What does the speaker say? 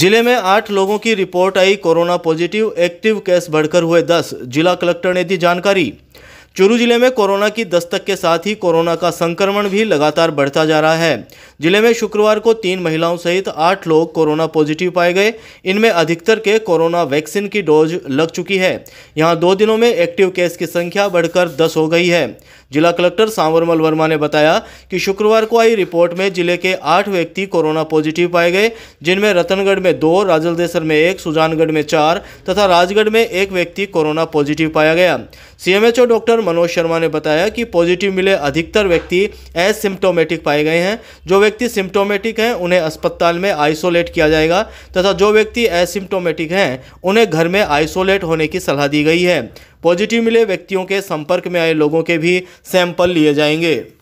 जिले में आठ लोगों की रिपोर्ट आई कोरोना पॉजिटिव एक्टिव केस बढ़कर हुए दस जिला कलेक्टर ने दी जानकारी चुरू जिले में कोरोना की दस्तक के साथ ही कोरोना का संक्रमण भी लगातार बढ़ता जा रहा है जिले में शुक्रवार को तीन महिलाओं सहित आठ लोग कोरोना पॉजिटिव पाए गए इनमें अधिकतर के कोरोना वैक्सीन की डोज लग चुकी है यहां दो दिनों में एक्टिव केस की संख्या बढ़कर दस हो गई है जिला कलेक्टर सांवरमल वर्मा ने बताया कि शुक्रवार को आई रिपोर्ट में जिले के आठ व्यक्ति कोरोना पॉजिटिव पाए गए जिनमें रतनगढ़ में दो राजलदेसर में एक सुजानगढ़ में चार तथा राजगढ़ में एक व्यक्ति कोरोना पॉजिटिव पाया गया सीएमएचओ डॉक्टर मनोज शर्मा ने बताया कि पॉजिटिव मिले अधिकतर व्यक्ति एसिम्टोमेटिक पाए गए हैं जो व्यक्ति सिम्टोमेटिक हैं उन्हें अस्पताल में आइसोलेट किया जाएगा तथा जो व्यक्ति एसिम्टोमेटिक हैं उन्हें घर में आइसोलेट होने की सलाह दी गई है पॉजिटिव मिले व्यक्तियों के संपर्क में आए लोगों के भी सैंपल लिए जाएंगे